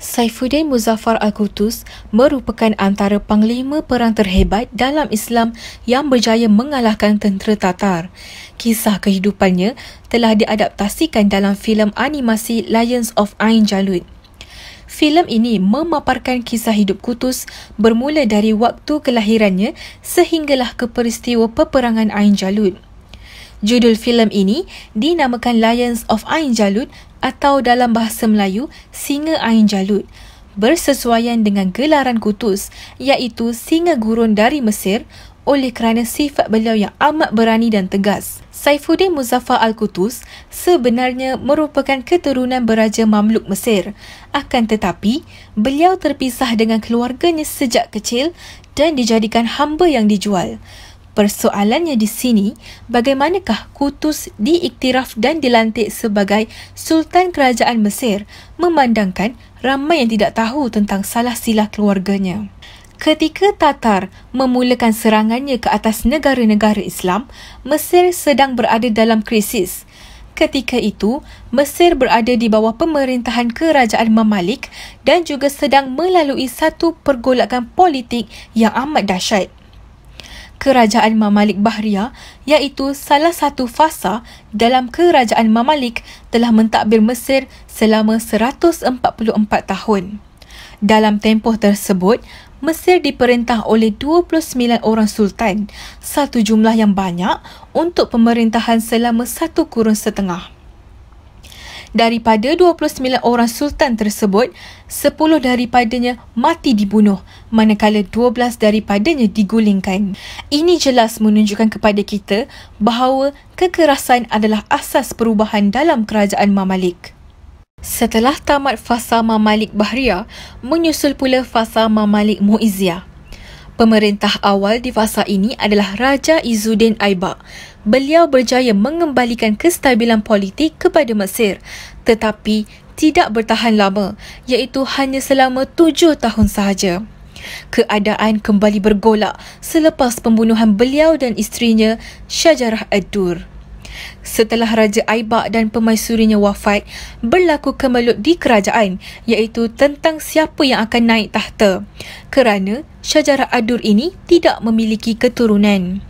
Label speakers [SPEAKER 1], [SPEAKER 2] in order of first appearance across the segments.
[SPEAKER 1] Saifuddin Muzaffar Al-Qutus merupakan antara panglima perang terhebat dalam Islam yang berjaya mengalahkan tentera Tatar. Kisah kehidupannya telah diadaptasikan dalam filem animasi Lions of Ain Jalut. Filem ini memaparkan kisah hidup Kutus bermula dari waktu kelahirannya sehinggalah ke peristiwa peperangan Ain Jalut. Judul filem ini dinamakan Lions of Ain Jalut atau dalam bahasa Melayu singa ain jalut bersesuaian dengan gelaran kutus iaitu singa gurun dari Mesir oleh kerana sifat beliau yang amat berani dan tegas. Saifuddin Muzaffar Al-Qutus sebenarnya merupakan keturunan beraja Mamluk Mesir. Akan tetapi, beliau terpisah dengan keluarganya sejak kecil dan dijadikan hamba yang dijual. Persoalannya di sini, bagaimanakah Kutus diiktiraf dan dilantik sebagai Sultan Kerajaan Mesir memandangkan ramai yang tidak tahu tentang salah silah keluarganya. Ketika Tatar memulakan serangannya ke atas negara-negara Islam, Mesir sedang berada dalam krisis. Ketika itu, Mesir berada di bawah pemerintahan Kerajaan Mamalik dan juga sedang melalui satu pergolakan politik yang amat dahsyat. Kerajaan Mamalik Bahria iaitu salah satu fasa dalam Kerajaan Mamalik telah mentadbir Mesir selama 144 tahun. Dalam tempoh tersebut, Mesir diperintah oleh 29 orang sultan, satu jumlah yang banyak untuk pemerintahan selama satu kurun setengah daripada 29 orang sultan tersebut, 10 daripadanya mati dibunuh manakala 12 daripadanya digulingkan. Ini jelas menunjukkan kepada kita bahawa kekerasan adalah asas perubahan dalam kerajaan Mamalik. Setelah tamat fasa Mamalik Bahria, menyusul pula fasa Mamalik Muiziah. Pemerintah awal di fasa ini adalah Raja Izzuddin Aibak. Beliau berjaya mengembalikan kestabilan politik kepada Mesir tetapi tidak bertahan lama iaitu hanya selama tujuh tahun sahaja. Keadaan kembali bergolak selepas pembunuhan beliau dan isterinya Syajarah Ad-Dur setelah Raja Aibak dan pemaisurinya wafat, berlaku kemelut di kerajaan iaitu tentang siapa yang akan naik tahta kerana syajarah adur ini tidak memiliki keturunan.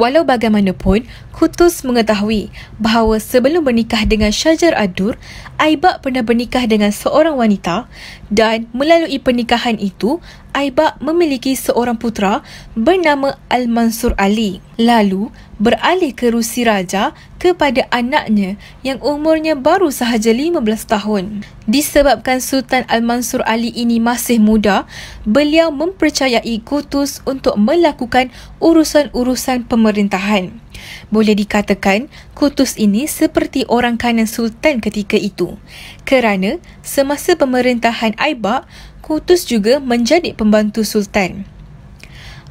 [SPEAKER 1] Walau bagaimanapun, Kutus mengetahui bahawa sebelum bernikah dengan Syajar Adur, Aibak pernah bernikah dengan seorang wanita dan melalui pernikahan itu Aibak memiliki seorang putra bernama Al-Mansur Ali. Lalu, beralih ke Rusi Raja kepada anaknya yang umurnya baru sahaja 15 tahun. Disebabkan Sultan Al-Mansur Ali ini masih muda, beliau mempercayai Kutus untuk melakukan urusan-urusan pemerintahan. Boleh dikatakan, Kutus ini seperti orang kanan Sultan ketika itu. Kerana semasa pemerintahan Aibak, Kutus juga menjadi pembantu Sultan.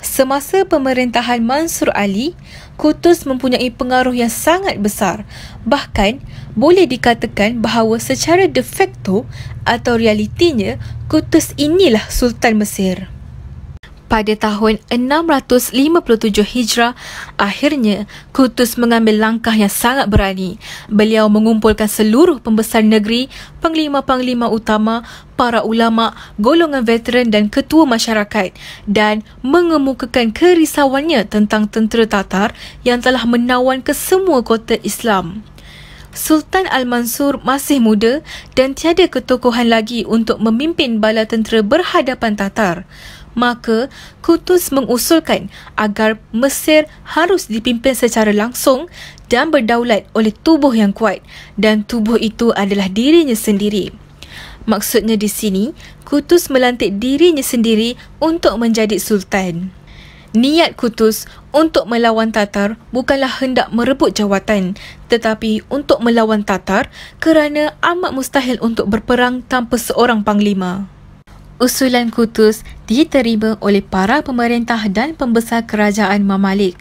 [SPEAKER 1] Semasa pemerintahan Mansur Ali, Kutus mempunyai pengaruh yang sangat besar. Bahkan, boleh dikatakan bahawa secara de facto atau realitinya, Kutus inilah Sultan Mesir pada tahun 657 Hijrah, akhirnya Kutus mengambil langkah yang sangat berani. Beliau mengumpulkan seluruh pembesar negeri, panglima-panglima utama, para ulama, golongan veteran dan ketua masyarakat dan mengemukakan kerisauannya tentang tentera Tatar yang telah menawan ke semua kota Islam. Sultan Al-Mansur masih muda dan tiada ketokohan lagi untuk memimpin bala tentera berhadapan Tatar. Maka, Kutus mengusulkan agar Mesir harus dipimpin secara langsung dan berdaulat oleh tubuh yang kuat dan tubuh itu adalah dirinya sendiri. Maksudnya di sini, Kutus melantik dirinya sendiri untuk menjadi sultan. Niat Kutus untuk melawan Tatar bukanlah hendak merebut jawatan tetapi untuk melawan Tatar kerana amat mustahil untuk berperang tanpa seorang panglima usulan Kutus diterima oleh para pemerintah dan pembesar kerajaan Mamalik.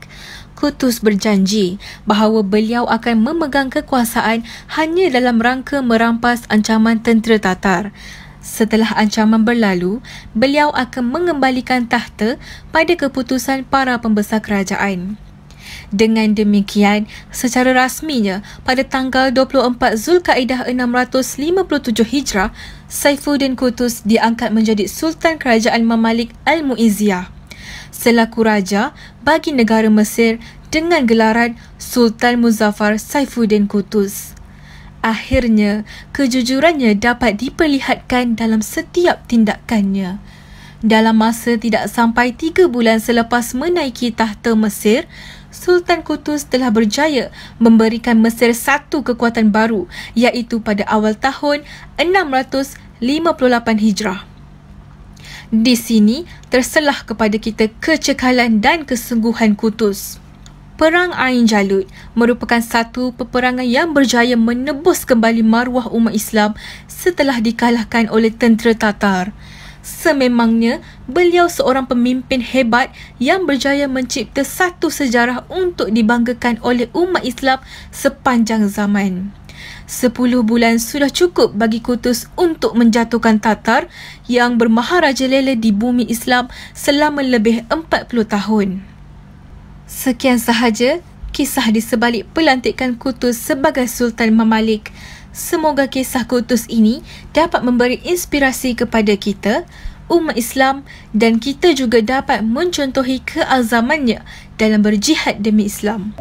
[SPEAKER 1] Kutus berjanji bahawa beliau akan memegang kekuasaan hanya dalam rangka merampas ancaman tentera Tatar. Setelah ancaman berlalu, beliau akan mengembalikan tahta pada keputusan para pembesar kerajaan. Dengan demikian, secara rasminya pada tanggal 24 Zulkaidah 657 Hijrah, Saifuddin Kutus diangkat menjadi Sultan Kerajaan Mamalik Al-Mu'izziyah selaku raja bagi negara Mesir dengan gelaran Sultan Muzaffar Saifuddin Kutus. Akhirnya, kejujurannya dapat diperlihatkan dalam setiap tindakannya. Dalam masa tidak sampai tiga bulan selepas menaiki tahta Mesir, Sultan Kutus telah berjaya memberikan Mesir satu kekuatan baru iaitu pada awal tahun 658 Hijrah. Di sini terselah kepada kita kecekalan dan kesungguhan Kutus. Perang Ain Jalut merupakan satu peperangan yang berjaya menebus kembali maruah umat Islam setelah dikalahkan oleh tentera Tatar sememangnya beliau seorang pemimpin hebat yang berjaya mencipta satu sejarah untuk dibanggakan oleh umat Islam sepanjang zaman. Sepuluh bulan sudah cukup bagi Kutus untuk menjatuhkan Tatar yang bermaharaja lele di bumi Islam selama lebih empat puluh tahun. Sekian sahaja kisah di sebalik pelantikan Kutus sebagai Sultan Mamalik. Semoga kisah kutus ini dapat memberi inspirasi kepada kita, umat Islam dan kita juga dapat mencontohi keazamannya dalam berjihad demi Islam.